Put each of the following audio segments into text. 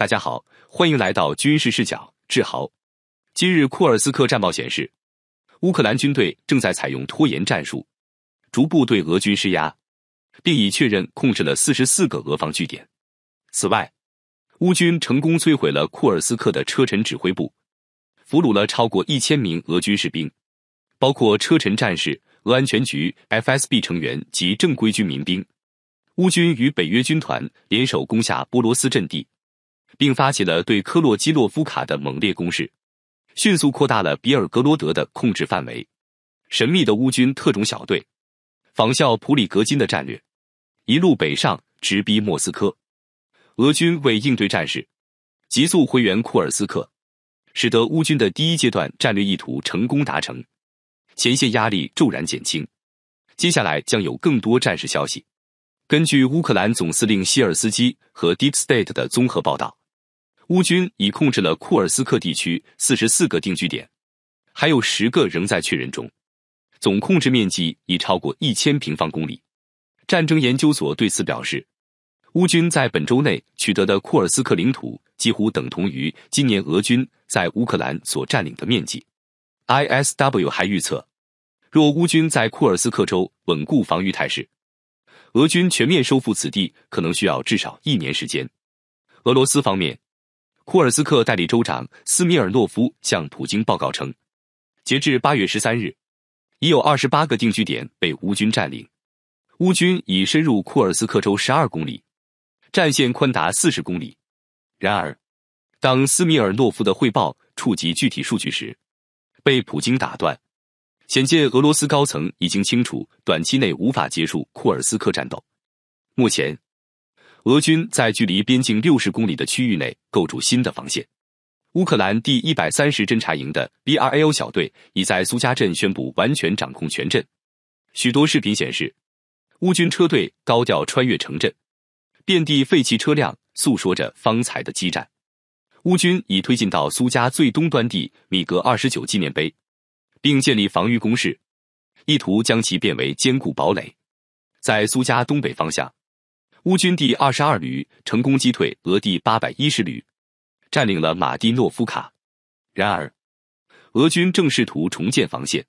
大家好，欢迎来到军事视角。志豪，今日库尔斯克战报显示，乌克兰军队正在采用拖延战术，逐步对俄军施压，并已确认控制了四十四个俄方据点。此外，乌军成功摧毁了库尔斯克的车臣指挥部，俘虏了超过一千名俄军士兵，包括车臣战士、俄安全局 （FSB） 成员及正规军民兵。乌军与北约军团联手攻下波罗斯阵地。并发起了对科洛基洛夫卡的猛烈攻势，迅速扩大了比尔格罗德的控制范围。神秘的乌军特种小队仿效普里格金的战略，一路北上直逼莫斯科。俄军为应对战事，急速回援库尔斯克，使得乌军的第一阶段战略意图成功达成，前线压力骤然减轻。接下来将有更多战事消息。根据乌克兰总司令希尔斯基和 Deep State 的综合报道。乌军已控制了库尔斯克地区四十四个定居点，还有十个仍在确认中，总控制面积已超过一千平方公里。战争研究所对此表示，乌军在本周内取得的库尔斯克领土几乎等同于今年俄军在乌克兰所占领的面积。ISW 还预测，若乌军在库尔斯克州稳固防御态势，俄军全面收复此地可能需要至少一年时间。俄罗斯方面。库尔斯克代理州长斯米尔诺夫向普京报告称，截至八月十三日，已有二十八个定居点被乌军占领，乌军已深入库尔斯克州十二公里，战线宽达四十公里。然而，当斯米尔诺夫的汇报触及具体数据时，被普京打断，显见俄罗斯高层已经清楚，短期内无法结束库尔斯克战斗。目前。俄军在距离边境六十公里的区域内构筑新的防线。乌克兰第一百三十侦察营的 BRAO 小队已在苏加镇宣布完全掌控全镇。许多视频显示，乌军车队高调穿越城镇，遍地废弃车辆诉说着方才的激战。乌军已推进到苏加最东端地米格二十九纪念碑，并建立防御工事，意图将其变为坚固堡垒。在苏加东北方向。乌军第二十二旅成功击退俄第八百一十旅，占领了马蒂诺夫卡。然而，俄军正试图重建防线，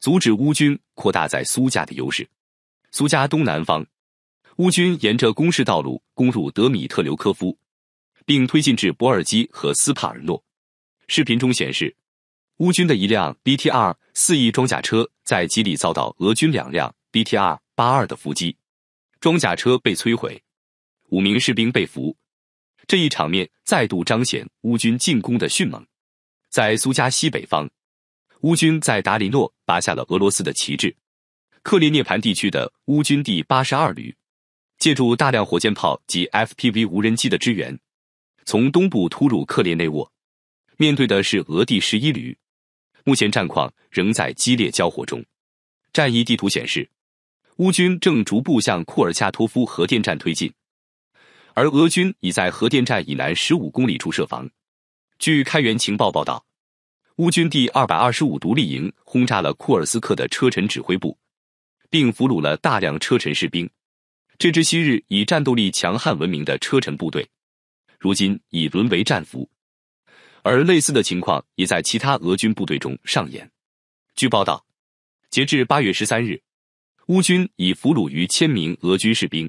阻止乌军扩大在苏家的优势。苏家东南方，乌军沿着攻势道路攻入德米特留科夫，并推进至博尔基和斯帕尔诺。视频中显示，乌军的一辆 BTR 四翼装甲车在吉里遭到俄军两辆 BTR 八二的伏击。装甲车被摧毁，五名士兵被俘。这一场面再度彰显乌军进攻的迅猛。在苏加西北方，乌军在达里诺拔下了俄罗斯的旗帜。克列涅盘地区的乌军第八十二旅，借助大量火箭炮及 FPV 无人机的支援，从东部突入克列内沃。面对的是俄第十一旅，目前战况仍在激烈交火中。战役地图显示。乌军正逐步向库尔恰托夫核电站推进，而俄军已在核电站以南十五公里处设防。据开源情报报道，乌军第二百二十五独立营轰炸了库尔斯克的车臣指挥部，并俘虏了大量车臣士兵。这支昔日以战斗力强悍闻名的车臣部队，如今已沦为战俘。而类似的情况也在其他俄军部队中上演。据报道，截至八月十三日。乌军已俘虏逾千名俄军士兵，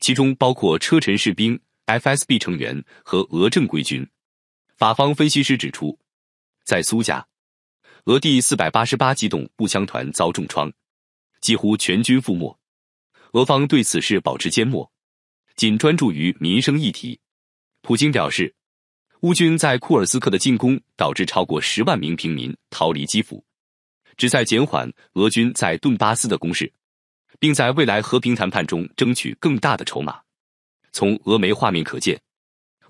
其中包括车臣士兵、FSB 成员和俄正规军。法方分析师指出，在苏家，俄第四百八十八机动步枪团遭重创，几乎全军覆没。俄方对此事保持缄默，仅专注于民生议题。普京表示，乌军在库尔斯克的进攻导致超过十万名平民逃离基辅，旨在减缓俄军在顿巴斯的攻势。并在未来和平谈判中争取更大的筹码。从俄媒画面可见，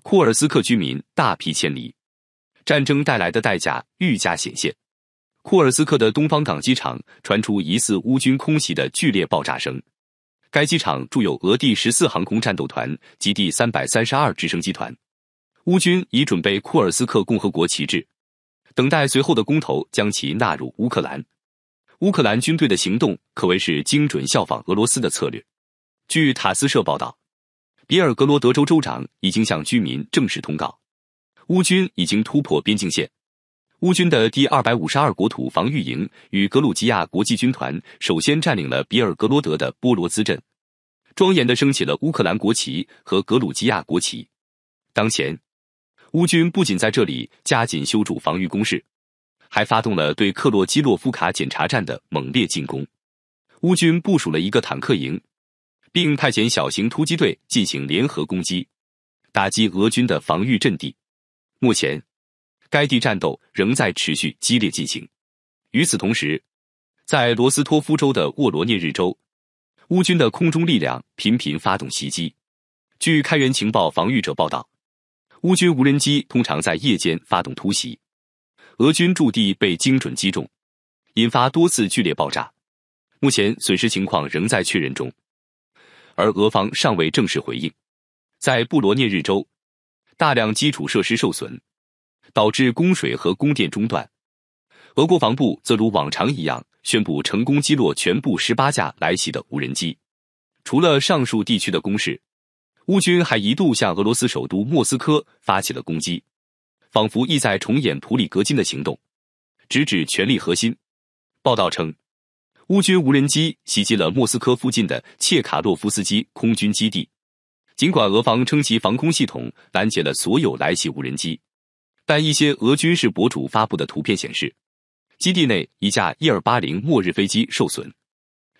库尔斯克居民大批迁离，战争带来的代价愈加显现。库尔斯克的东方港机场传出疑似乌军空袭的剧烈爆炸声，该机场驻有俄第十四航空战斗团及第三百三十二直升机团。乌军已准备库尔斯克共和国旗帜，等待随后的公投将其纳入乌克兰。乌克兰军队的行动可谓是精准效仿俄罗斯的策略。据塔斯社报道，比尔格罗德州州长已经向居民正式通告，乌军已经突破边境线。乌军的第二百五十二国土防御营与格鲁吉亚国际军团首先占领了比尔格罗德的波罗兹镇，庄严的升起了乌克兰国旗和格鲁吉亚国旗。当前，乌军不仅在这里加紧修筑防御工事。还发动了对克洛基洛夫卡检查站的猛烈进攻，乌军部署了一个坦克营，并派遣小型突击队进行联合攻击，打击俄军的防御阵地。目前，该地战斗仍在持续激烈进行。与此同时，在罗斯托夫州的沃罗涅日州，乌军的空中力量频频发动袭击。据开源情报防御者报道，乌军无人机通常在夜间发动突袭。俄军驻地被精准击中，引发多次剧烈爆炸。目前损失情况仍在确认中，而俄方尚未正式回应。在布罗涅日州，大量基础设施受损，导致供水和供电中断。俄国防部则如往常一样宣布成功击落全部十八架来袭的无人机。除了上述地区的攻势，乌军还一度向俄罗斯首都莫斯科发起了攻击。仿佛意在重演普里格金的行动，直指权力核心。报道称，乌军无人机袭击了莫斯科附近的切卡洛夫斯基空军基地。尽管俄方称其防空系统拦截了所有来袭无人机，但一些俄军事博主发布的图片显示，基地内一架伊尔八零末日飞机受损。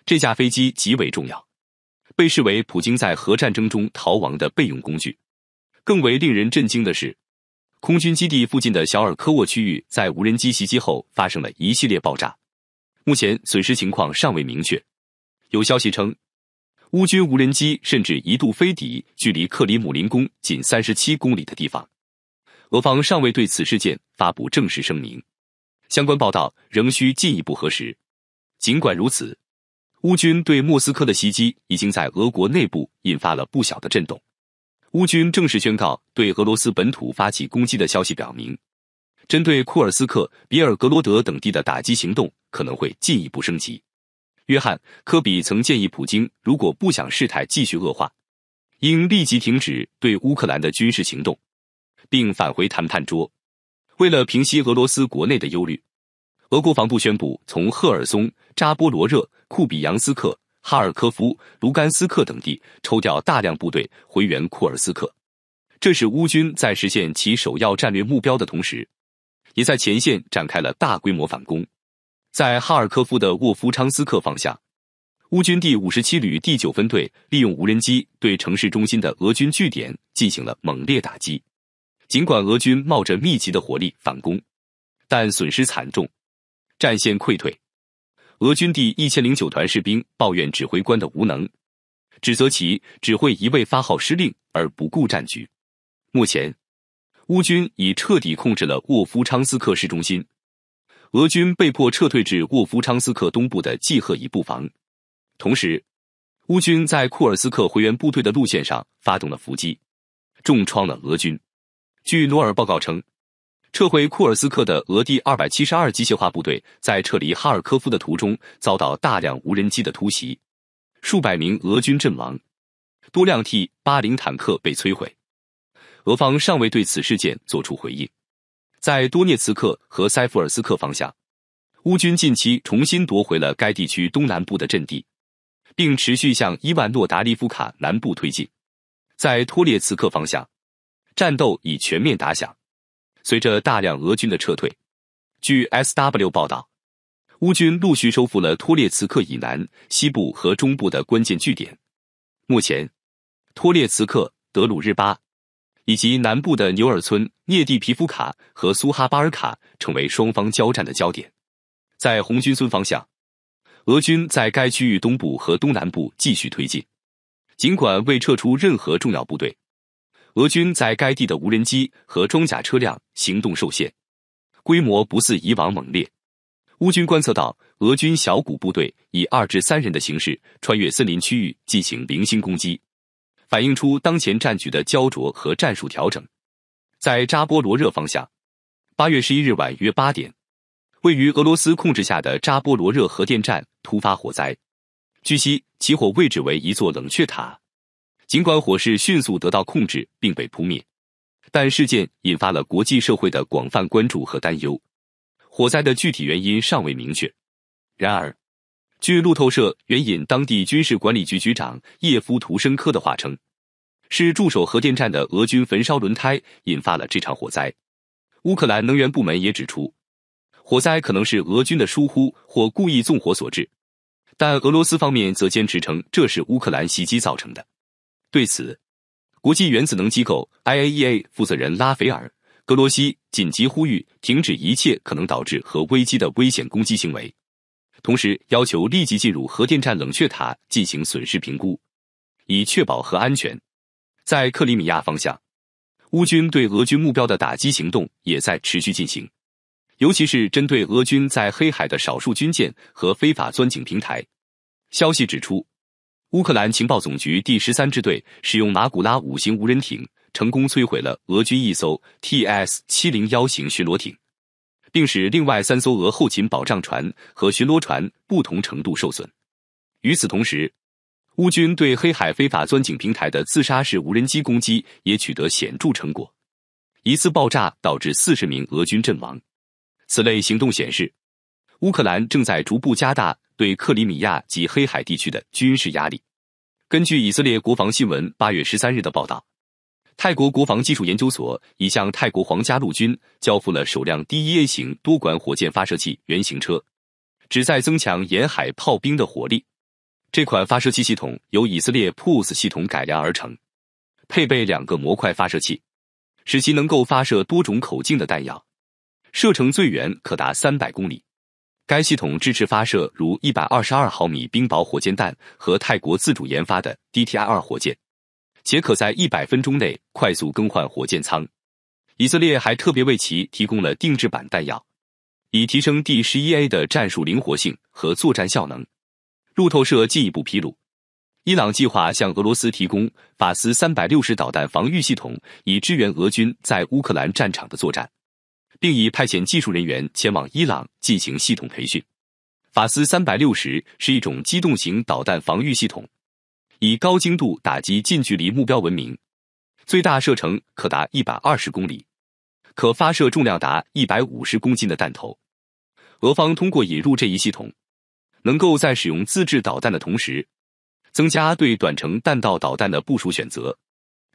这架飞机极为重要，被视为普京在核战争中逃亡的备用工具。更为令人震惊的是。空军基地附近的小尔科沃区域在无人机袭击后发生了一系列爆炸，目前损失情况尚未明确。有消息称，乌军无人机甚至一度飞抵距离克里姆林宫仅三十七公里的地方。俄方尚未对此事件发布正式声明，相关报道仍需进一步核实。尽管如此，乌军对莫斯科的袭击已经在俄国内部引发了不小的震动。乌军正式宣告对俄罗斯本土发起攻击的消息表明，针对库尔斯克、比尔格罗德等地的打击行动可能会进一步升级。约翰·科比曾建议，普京如果不想事态继续恶化，应立即停止对乌克兰的军事行动，并返回谈判桌。为了平息俄罗斯国内的忧虑，俄国防部宣布从赫尔松、扎波罗热、库比扬斯克。哈尔科夫、卢甘斯克等地抽调大量部队回援库尔斯克，这是乌军在实现其首要战略目标的同时，也在前线展开了大规模反攻。在哈尔科夫的沃夫昌斯克方向，乌军第五十七旅第九分队利用无人机对城市中心的俄军据点进行了猛烈打击。尽管俄军冒着密集的火力反攻，但损失惨重，战线溃退。俄军第一千零九团士兵抱怨指挥官的无能，指责其只会一味发号施令而不顾战局。目前，乌军已彻底控制了沃夫昌斯克市中心，俄军被迫撤退至沃夫昌斯克东部的季赫一布防。同时，乌军在库尔斯克回援部队的路线上发动了伏击，重创了俄军。据努尔报告称。撤回库尔斯克的俄第272机械化部队在撤离哈尔科夫的途中遭到大量无人机的突袭，数百名俄军阵亡，多辆 T80 坦克被摧毁。俄方尚未对此事件作出回应。在多涅茨克和塞夫尔斯克方向，乌军近期重新夺回了该地区东南部的阵地，并持续向伊万诺达利夫卡南部推进。在托列茨克方向，战斗已全面打响。随着大量俄军的撤退，据 S.W 报道，乌军陆续收复了托列茨克以南、西部和中部的关键据点。目前，托列茨克、德鲁日巴以及南部的牛尔村、涅蒂皮夫卡和苏哈巴尔卡成为双方交战的焦点。在红军村方向，俄军在该区域东部和东南部继续推进，尽管未撤出任何重要部队。俄军在该地的无人机和装甲车辆行动受限，规模不似以往猛烈。乌军观测到俄军小股部队以二至三人的形式穿越森林区域进行零星攻击，反映出当前战局的焦灼和战术调整。在扎波罗热方向，八月十一日晚约八点，位于俄罗斯控制下的扎波罗热核电站突发火灾，据悉起火位置为一座冷却塔。尽管火势迅速得到控制并被扑灭，但事件引发了国际社会的广泛关注和担忧。火灾的具体原因尚未明确。然而，据路透社援引当地军事管理局局长叶夫图申科的话称，是驻守核电站的俄军焚烧轮胎引发了这场火灾。乌克兰能源部门也指出，火灾可能是俄军的疏忽或故意纵火所致，但俄罗斯方面则坚持称这是乌克兰袭击造成的。对此，国际原子能机构 （IAEA） 负责人拉斐尔·格罗西紧急呼吁停止一切可能导致核危机的危险攻击行为，同时要求立即进入核电站冷却塔进行损失评估，以确保核安全。在克里米亚方向，乌军对俄军目标的打击行动也在持续进行，尤其是针对俄军在黑海的少数军舰和非法钻井平台。消息指出。乌克兰情报总局第十三支队使用马古拉五型无人艇，成功摧毁了俄军一艘 T S 七零幺型巡逻艇，并使另外三艘俄后勤保障船和巡逻船不同程度受损。与此同时，乌军对黑海非法钻井平台的自杀式无人机攻击也取得显著成果，一次爆炸导致四十名俄军阵亡。此类行动显示，乌克兰正在逐步加大。对克里米亚及黑海地区的军事压力。根据以色列国防新闻八月十三日的报道，泰国国防技术研究所已向泰国皇家陆军交付了首辆 d e a 型多管火箭发射器原型车，旨在增强沿海炮兵的火力。这款发射器系统由以色列 POUS 系统改良而成，配备两个模块发射器，使其能够发射多种口径的弹药，射程最远可达三百公里。该系统支持发射如一百二十二毫米冰雹火箭弹和泰国自主研发的 D T I 二火箭，且可在一百分钟内快速更换火箭舱。以色列还特别为其提供了定制版弹药，以提升第十一 A 的战术灵活性和作战效能。路透社进一步披露，伊朗计划向俄罗斯提供法斯三百六十导弹防御系统，以支援俄军在乌克兰战场的作战。并已派遣技术人员前往伊朗进行系统培训。法斯三百六十是一种机动型导弹防御系统，以高精度打击近距离目标闻名，最大射程可达一百二十公里，可发射重量达一百五十公斤的弹头。俄方通过引入这一系统，能够在使用自制导弹的同时，增加对短程弹道导弹的部署选择，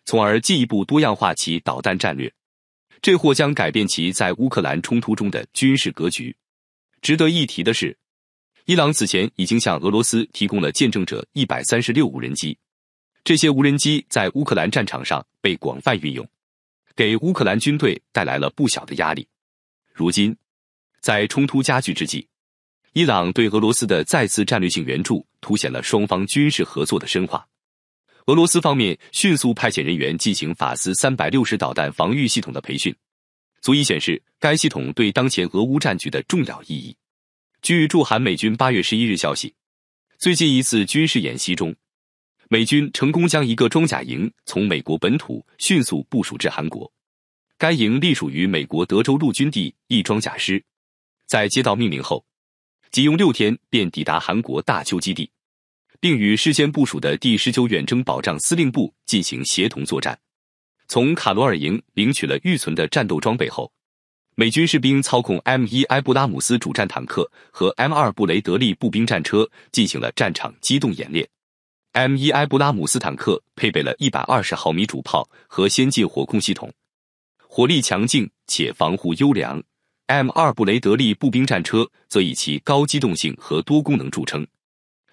从而进一步多样化其导弹战略。这或将改变其在乌克兰冲突中的军事格局。值得一提的是，伊朗此前已经向俄罗斯提供了见证者一百三十六无人机，这些无人机在乌克兰战场上被广泛运用，给乌克兰军队带来了不小的压力。如今，在冲突加剧之际，伊朗对俄罗斯的再次战略性援助，凸显了双方军事合作的深化。俄罗斯方面迅速派遣人员进行“法斯三百六十”导弹防御系统的培训，足以显示该系统对当前俄乌战局的重要意义。据驻韩美军八月十一日消息，最近一次军事演习中，美军成功将一个装甲营从美国本土迅速部署至韩国。该营隶属于美国德州陆军第一装甲师，在接到命令后，仅用六天便抵达韩国大邱基地。并与事先部署的第十九远征保障司令部进行协同作战。从卡罗尔营领取了预存的战斗装备后，美军士兵操控 M1 埃布拉姆斯主战坦克和 M2 布雷德利步兵战车进行了战场机动演练。M1 埃布拉姆斯坦克配备了一百二十毫米主炮和先进火控系统，火力强劲且防护优良。M2 布雷德利步兵战车则以其高机动性和多功能著称。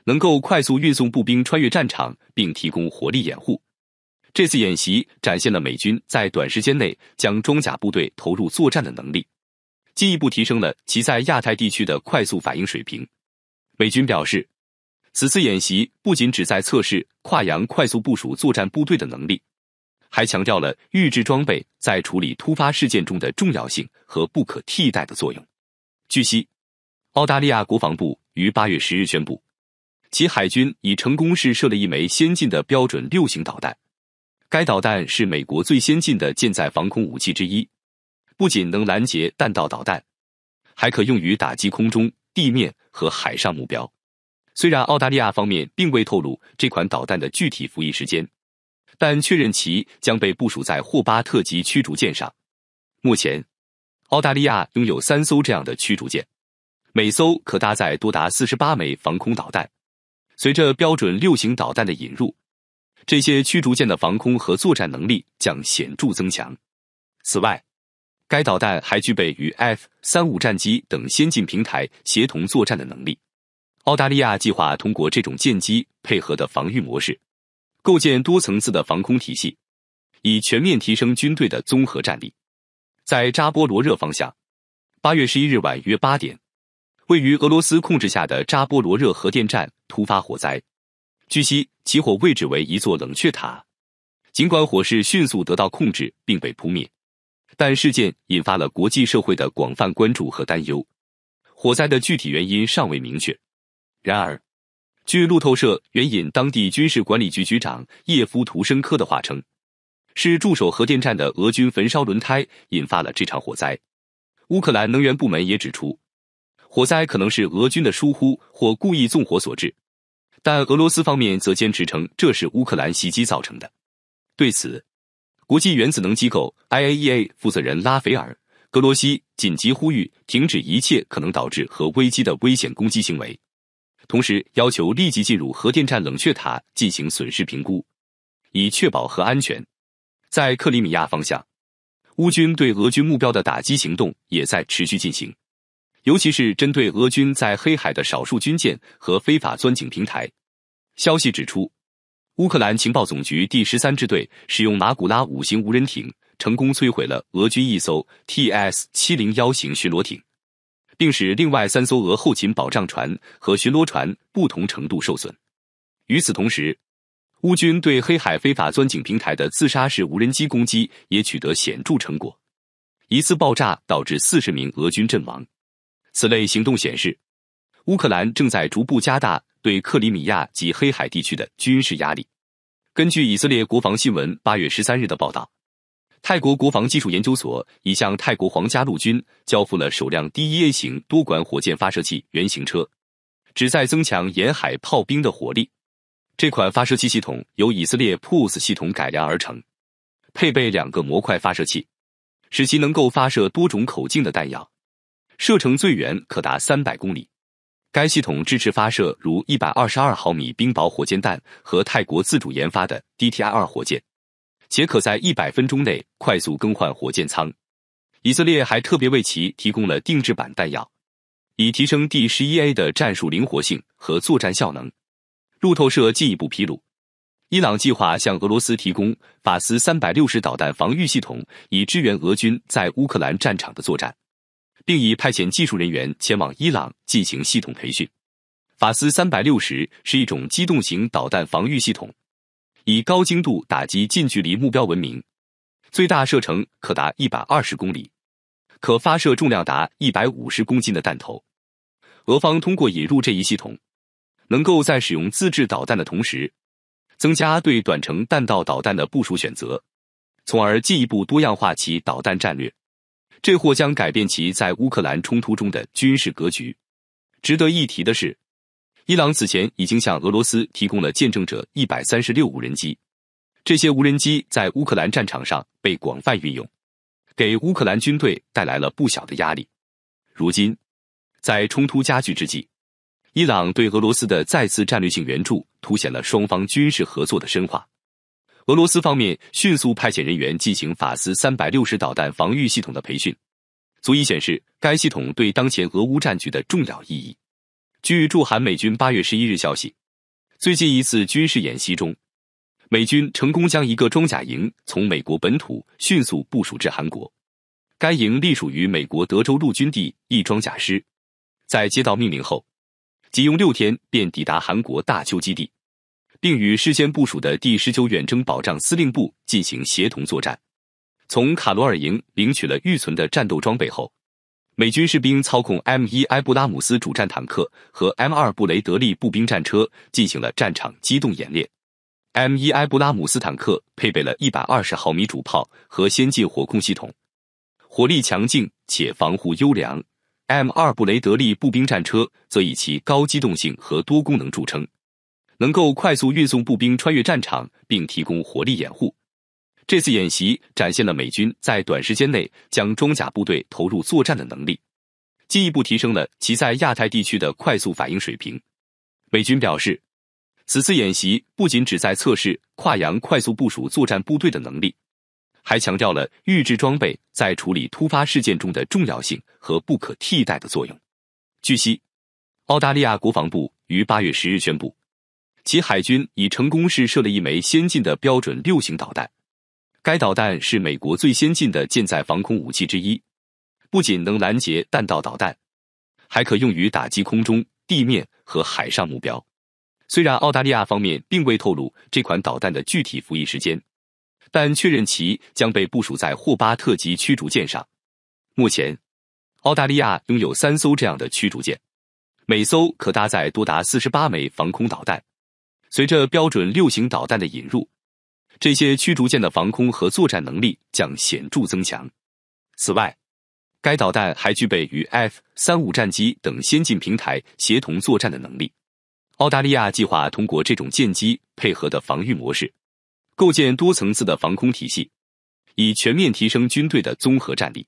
能够快速运送步兵穿越战场并提供火力掩护。这次演习展现了美军在短时间内将装甲部队投入作战的能力，进一步提升了其在亚太地区的快速反应水平。美军表示，此次演习不仅旨在测试跨洋快速部署作战部队的能力，还强调了预制装备在处理突发事件中的重要性和不可替代的作用。据悉，澳大利亚国防部于八月十日宣布。其海军已成功试射了一枚先进的标准六型导弹，该导弹是美国最先进的舰载防空武器之一，不仅能拦截弹道导弹，还可用于打击空中、地面和海上目标。虽然澳大利亚方面并未透露这款导弹的具体服役时间，但确认其将被部署在霍巴特级驱逐舰上。目前，澳大利亚拥有三艘这样的驱逐舰，每艘可搭载多达四十八枚防空导弹。随着标准六型导弹的引入，这些驱逐舰的防空和作战能力将显著增强。此外，该导弹还具备与 F 三五战机等先进平台协同作战的能力。澳大利亚计划通过这种舰机配合的防御模式，构建多层次的防空体系，以全面提升军队的综合战力。在扎波罗热方向，八月十一日晚约八点，位于俄罗斯控制下的扎波罗热核电站。突发火灾，据悉起火位置为一座冷却塔。尽管火势迅速得到控制并被扑灭，但事件引发了国际社会的广泛关注和担忧。火灾的具体原因尚未明确。然而，据路透社援引当地军事管理局局长叶夫图申科的话称，是驻守核电站的俄军焚烧轮胎引发了这场火灾。乌克兰能源部门也指出。火灾可能是俄军的疏忽或故意纵火所致，但俄罗斯方面则坚持称这是乌克兰袭击造成的。对此，国际原子能机构 IAEA 负责人拉斐尔·格罗西紧急呼吁停止一切可能导致核危机的危险攻击行为，同时要求立即进入核电站冷却塔进行损失评估，以确保核安全。在克里米亚方向，乌军对俄军目标的打击行动也在持续进行。尤其是针对俄军在黑海的少数军舰和非法钻井平台，消息指出，乌克兰情报总局第十三支队使用马古拉五型无人艇成功摧毁了俄军一艘 T S 七零幺型巡逻艇，并使另外三艘俄后勤保障船和巡逻船不同程度受损。与此同时，乌军对黑海非法钻井平台的自杀式无人机攻击也取得显著成果，一次爆炸导致四十名俄军阵亡。此类行动显示，乌克兰正在逐步加大对克里米亚及黑海地区的军事压力。根据以色列国防新闻八月十三日的报道，泰国国防技术研究所已向泰国皇家陆军交付了首辆 d A 型多管火箭发射器原型车，旨在增强沿海炮兵的火力。这款发射器系统由以色列 POSS 系统改良而成，配备两个模块发射器，使其能够发射多种口径的弹药。射程最远可达三百公里，该系统支持发射如一百二十二毫米冰雹火箭弹和泰国自主研发的 D T I 二火箭，且可在一百分钟内快速更换火箭舱。以色列还特别为其提供了定制版弹药，以提升第十一 A 的战术灵活性和作战效能。路透社进一步披露，伊朗计划向俄罗斯提供法斯三百六十导弹防御系统，以支援俄军在乌克兰战场的作战。并已派遣技术人员前往伊朗进行系统培训。法斯三百六十是一种机动型导弹防御系统，以高精度打击近距离目标闻名，最大射程可达一百二十公里，可发射重量达一百五十公斤的弹头。俄方通过引入这一系统，能够在使用自制导弹的同时，增加对短程弹道导弹的部署选择，从而进一步多样化其导弹战略。这或将改变其在乌克兰冲突中的军事格局。值得一提的是，伊朗此前已经向俄罗斯提供了见证者一百三十六无人机，这些无人机在乌克兰战场上被广泛运用，给乌克兰军队带来了不小的压力。如今，在冲突加剧之际，伊朗对俄罗斯的再次战略性援助，凸显了双方军事合作的深化。俄罗斯方面迅速派遣人员进行“法斯三百六十”导弹防御系统的培训，足以显示该系统对当前俄乌战局的重要意义。据驻韩美军八月十一日消息，最近一次军事演习中，美军成功将一个装甲营从美国本土迅速部署至韩国。该营隶属于美国德州陆军第一装甲师，在接到命令后，仅用六天便抵达韩国大邱基地。并与事先部署的第十九远征保障司令部进行协同作战。从卡罗尔营领取了预存的战斗装备后，美军士兵操控 M 一埃布拉姆斯主战坦克和 M 二布雷德利步兵战车进行了战场机动演练。M 一埃布拉姆斯坦克配备了一百二十毫米主炮和先进火控系统，火力强劲且防护优良。M 二布雷德利步兵战车则以其高机动性和多功能著称。能够快速运送步兵穿越战场，并提供火力掩护。这次演习展现了美军在短时间内将装甲部队投入作战的能力，进一步提升了其在亚太地区的快速反应水平。美军表示，此次演习不仅旨在测试跨洋快速部署作战部队的能力，还强调了预制装备在处理突发事件中的重要性和不可替代的作用。据悉，澳大利亚国防部于八月十日宣布。其海军已成功试射了一枚先进的标准六型导弹，该导弹是美国最先进的舰载防空武器之一，不仅能拦截弹道导弹，还可用于打击空中、地面和海上目标。虽然澳大利亚方面并未透露这款导弹的具体服役时间，但确认其将被部署在霍巴特级驱逐舰上。目前，澳大利亚拥有三艘这样的驱逐舰，每艘可搭载多达四十八枚防空导弹。随着标准六型导弹的引入，这些驱逐舰的防空和作战能力将显著增强。此外，该导弹还具备与 F 三五战机等先进平台协同作战的能力。澳大利亚计划通过这种舰机配合的防御模式，构建多层次的防空体系，以全面提升军队的综合战力。